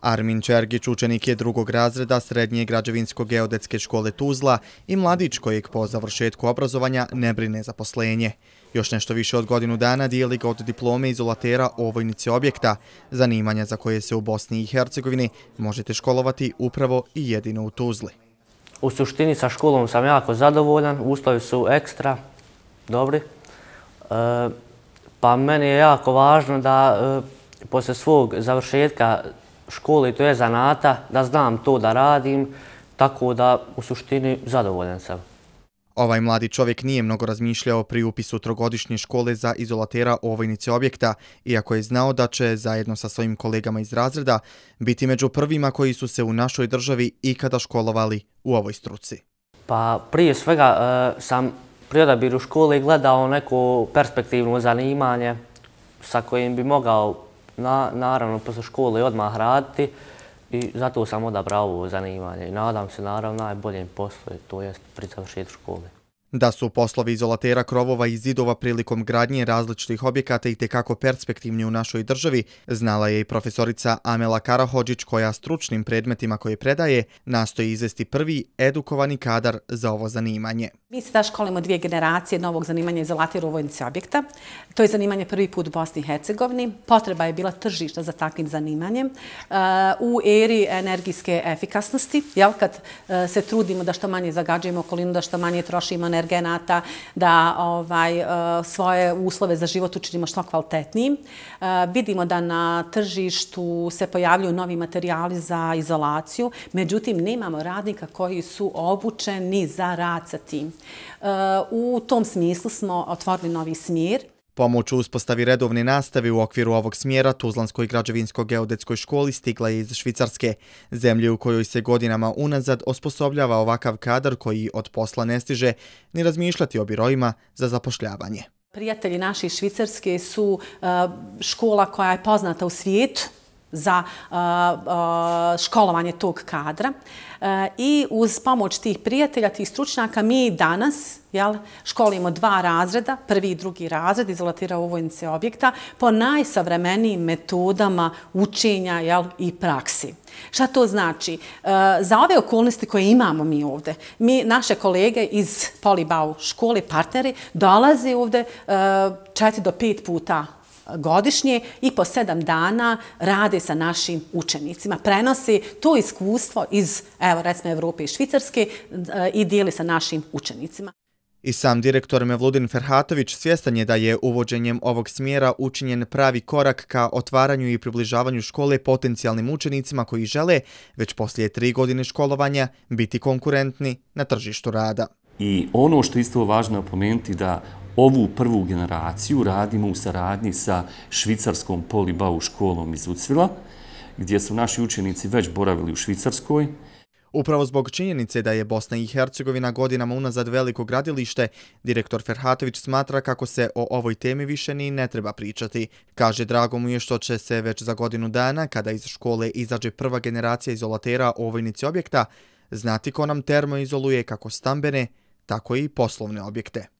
Armin Čergić, učenik je drugog razreda Srednje građevinsko geodetske škole Tuzla i mladić kojeg po završetku obrazovanja ne brine za poslenje. Još nešto više od godinu dana dijeli ga od diplome izolatera o vojnici objekta, zanimanja za koje se u Bosni i Hercegovini možete školovati upravo i jedino u Tuzli. U suštini sa školom sam jako zadovoljan, uslovi su ekstra, dobri. E, pa meni je jako važno da e, posle svog završetka škole, to je zanata, da znam to da radim, tako da u suštini zadovoljen sam. Ovaj mladi čovjek nije mnogo razmišljao pri upisu trogodišnje škole za izolatera u ovojnici objekta, iako je znao da će, zajedno sa svojim kolegama iz razreda, biti među prvima koji su se u našoj državi ikada školovali u ovoj struci. Pa Prije svega e, sam pri odabiru škole gledao neko perspektivno zanimanje sa kojim bi mogao naravno, posle škole odmah raditi i zato sam odabrao ovo zanimanje. Nadam se, naravno, najboljem poslu, to jest pri završetu škole. Da su poslovi izolatera krovova i zidova prilikom gradnje različitih objekata i tekako perspektivni u našoj državi, znala je i profesorica Amela Karahođić koja stručnim predmetima koje predaje nastoji izvesti prvi edukovani kadar za ovo zanimanje. Mi se da školimo dvije generacije novog zanimanja izolatir u vojnici objekta. To je zanimanje prvi put u Bosni i Hercegovini. Potreba je bila tržišta za takvim zanimanjem eh, u eri energijske efikasnosti. Jel, kad eh, se trudimo da što manje zagađujemo okolinu, da što manje trošimo energenata, da ovaj, eh, svoje uslove za život učinimo što kvalitetnijim, vidimo da na tržištu se pojavljuju novi materijali za izolaciju, međutim, nemamo radnika koji su obučeni za rad sa tim. U tom smislu smo otvorili novi smjer. Pomoć u uspostavi redovne nastave u okviru ovog smjera Tuzlanskoj građevinsko-geodetskoj školi stigla je iz Švicarske, zemlje u kojoj se godinama unazad osposobljava ovakav kadar koji od posla ne stiže ni razmišljati o birojima za zapošljavanje. Prijatelji naši Švicarske su eh, škola koja je poznata u svijetu, za školovanje tog kadra. E, I uz pomoć tih prijatelja, tih stručnjaka, mi danas školimo dva razreda, prvi i drugi razred izolatira uvojnice objekta po najsavremenijim metodama učenja i praksi. Šta to znači? E, za ove okolnosti koje imamo mi ovdje, mi, naše kolege iz Polibau škole, partneri, dolaze ovdje e, četiri do pet puta godišnje i po sedam dana rade sa našim učenicima. Prenosi to iskustvo iz, evo, recimo, Evrope i Švicarske eh, i dijeli sa našim učenicima. I sam direktor Mevludin Ferhatović svjestan je da je uvođenjem ovog smjera učinjen pravi korak ka otvaranju i približavanju škole potencijalnim učenicima koji žele, već poslije tri godine školovanja, biti konkurentni na tržištu rada. I ono što je isto važno opomenuti da ovu prvu generaciju radimo u saradnji sa Švicarskom polibau školom iz Ucvila, gdje su naši učenici već boravili u Švicarskoj. Upravo zbog činjenice da je Bosna i Hercegovina godinama unazad veliko gradilište, direktor Ferhatović smatra kako se o ovoj temi više ni ne treba pričati. Kaže drago mu je što će se već za godinu dana, kada iz škole izađe prva generacija izolatera o vojnici objekta, znati ko nam termoizoluje kako stambene, tako i poslovne objekte.